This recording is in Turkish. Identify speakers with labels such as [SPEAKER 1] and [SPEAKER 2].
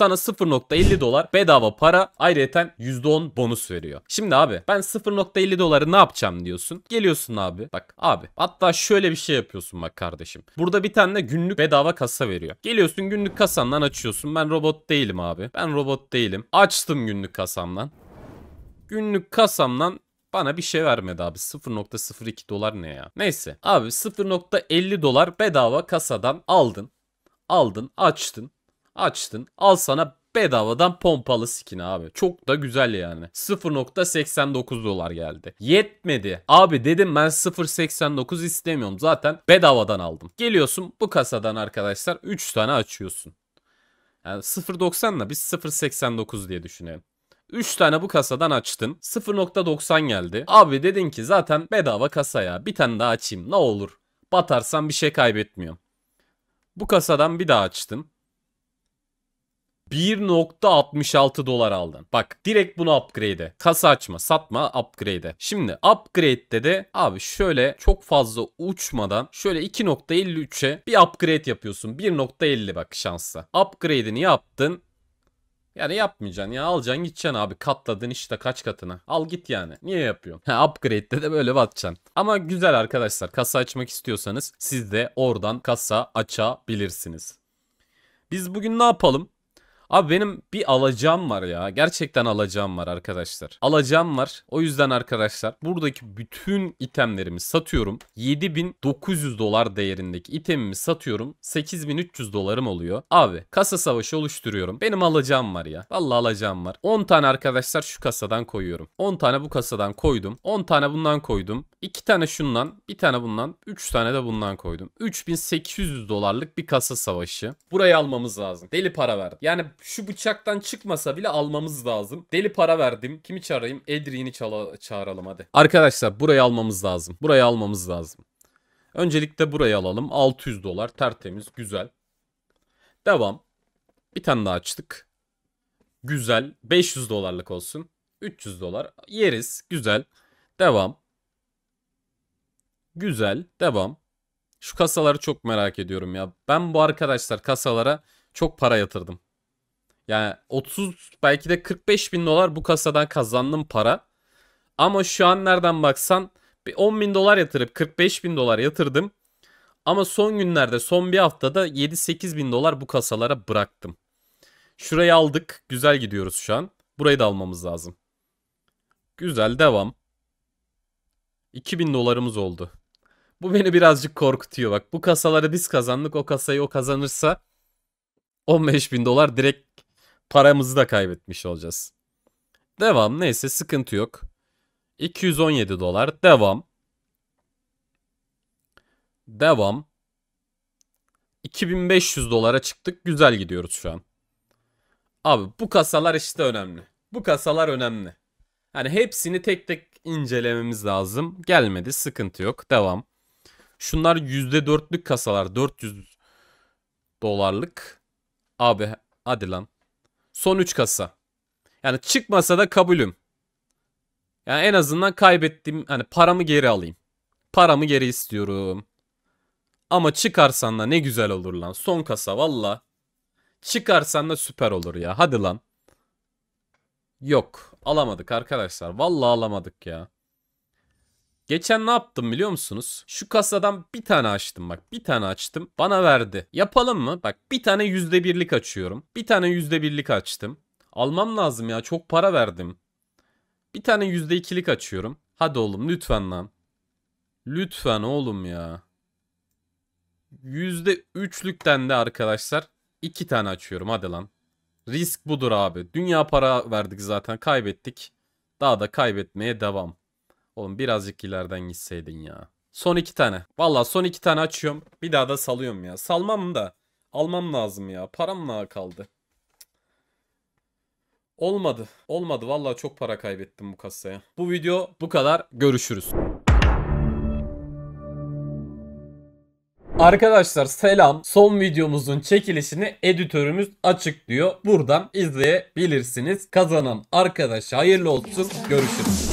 [SPEAKER 1] sana 0.50 dolar bedava para ayrıyeten %10 bonus veriyor. Şimdi abi ben 0.50 doları ne yapacağım diyorsun. Geliyorsun abi bak abi hatta şöyle bir şey yapıyorsun bak kardeşim. Burada bir tane de günlük bedava kasa veriyor. Geliyorsun günlük kasandan açıyorsun. Ben robot değilim abi. Ben robot değilim. Açtım günlük kasamdan. Günlük kasamdan bana bir şey vermedi abi. 0.02 dolar ne ya? Neyse. Abi 0.50 dolar bedava kasadan aldın. Aldın, açtın. Açtın. Al sana bedavadan pompalı skin abi. Çok da güzel yani. 0.89 dolar geldi. Yetmedi. Abi dedim ben 0.89 istemiyorum. Zaten bedavadan aldım. Geliyorsun bu kasadan arkadaşlar 3 tane açıyorsun. Yani 0.90'la biz 0.89 diye düşünelim. 3 tane bu kasadan açtın. 0.90 geldi. Abi dedin ki zaten bedava kasa ya. Bir tane daha açayım ne olur. Batarsan bir şey kaybetmiyorum. Bu kasadan bir daha açtın. 1.66 dolar aldın. Bak direkt bunu upgrade'e. Kasa açma, satma, upgrade'e. Şimdi upgrade'de de abi şöyle çok fazla uçmadan şöyle 2.53'e bir upgrade yapıyorsun. 1.50 bak şansa. Upgrade'ini yaptın. Yani yapmayacaksın ya alacaksın gideceksin abi katladın işte kaç katına al git yani niye yapıyorsun? Ha upgrade'de de böyle batacaksın. Ama güzel arkadaşlar kasa açmak istiyorsanız siz de oradan kasa açabilirsiniz. Biz bugün ne yapalım? Abi benim bir alacağım var ya. Gerçekten alacağım var arkadaşlar. Alacağım var. O yüzden arkadaşlar buradaki bütün itemlerimi satıyorum. 7900 dolar değerindeki itemimi satıyorum. 8300 dolarım oluyor. Abi kasa savaşı oluşturuyorum. Benim alacağım var ya. valla alacağım var. 10 tane arkadaşlar şu kasadan koyuyorum. 10 tane bu kasadan koydum. 10 tane bundan koydum. İki tane şundan, bir tane bundan, üç tane de bundan koydum. 3800 dolarlık bir kasa savaşı. Burayı almamız lazım. Deli para verdim. Yani şu bıçaktan çıkmasa bile almamız lazım. Deli para verdim. Kimi çağırayım? Edrin'i çağıralım hadi. Arkadaşlar burayı almamız lazım. Burayı almamız lazım. Öncelikle burayı alalım. 600 dolar tertemiz güzel. Devam. Bir tane daha açtık. Güzel. 500 dolarlık olsun. 300 dolar. Yeriz. Güzel. Devam. Güzel. Devam. Şu kasaları çok merak ediyorum ya. Ben bu arkadaşlar kasalara çok para yatırdım. Yani 30 belki de 45 bin dolar bu kasadan kazandım para. Ama şu an nereden baksan bir 10 bin dolar yatırıp 45 bin dolar yatırdım. Ama son günlerde son bir haftada 7-8 bin dolar bu kasalara bıraktım. Şurayı aldık. Güzel gidiyoruz şu an. Burayı da almamız lazım. Güzel devam. 2000 dolarımız oldu. Bu beni birazcık korkutuyor bak. Bu kasaları biz kazandık. O kasayı o kazanırsa 15 bin dolar direkt paramızı da kaybetmiş olacağız. Devam neyse sıkıntı yok. 217 dolar devam. Devam. 2500 dolara çıktık. Güzel gidiyoruz şu an. Abi bu kasalar işte önemli. Bu kasalar önemli. Hani hepsini tek tek incelememiz lazım. Gelmedi sıkıntı yok. Devam. Şunlar %4'lük kasalar. 400 dolarlık. Abi hadi lan. Son 3 kasa. Yani çıkmasa da kabulüm. Yani en azından kaybettiğim hani paramı geri alayım. Paramı geri istiyorum. Ama çıkarsan da ne güzel olur lan. Son kasa valla. Çıkarsan da süper olur ya. Hadi lan. Yok. Alamadık arkadaşlar. Valla alamadık ya. Geçen ne yaptım biliyor musunuz? Şu kasadan bir tane açtım bak bir tane açtım bana verdi. Yapalım mı? Bak bir tane yüzde birlik açıyorum. Bir tane yüzde birlik açtım. Almam lazım ya çok para verdim. Bir tane yüzde ikilik açıyorum. Hadi oğlum lütfen lan. Lütfen oğlum ya. yüzde üçlükten de arkadaşlar iki tane açıyorum hadi lan. Risk budur abi. Dünya para verdik zaten kaybettik. Daha da kaybetmeye devam. Oğlum birazcık ileriden gitseydin ya. Son iki tane. Valla son iki tane açıyorum. Bir daha da salıyorum ya. Salmam da. Almam lazım ya. Param mı kaldı? Olmadı. Olmadı. Valla çok para kaybettim bu kasaya. Bu video bu kadar. Görüşürüz. Arkadaşlar selam. Son videomuzun çekilişini editörümüz açıklıyor. Buradan izleyebilirsiniz. Kazanan arkadaş hayırlı olsun. Görüşürüz.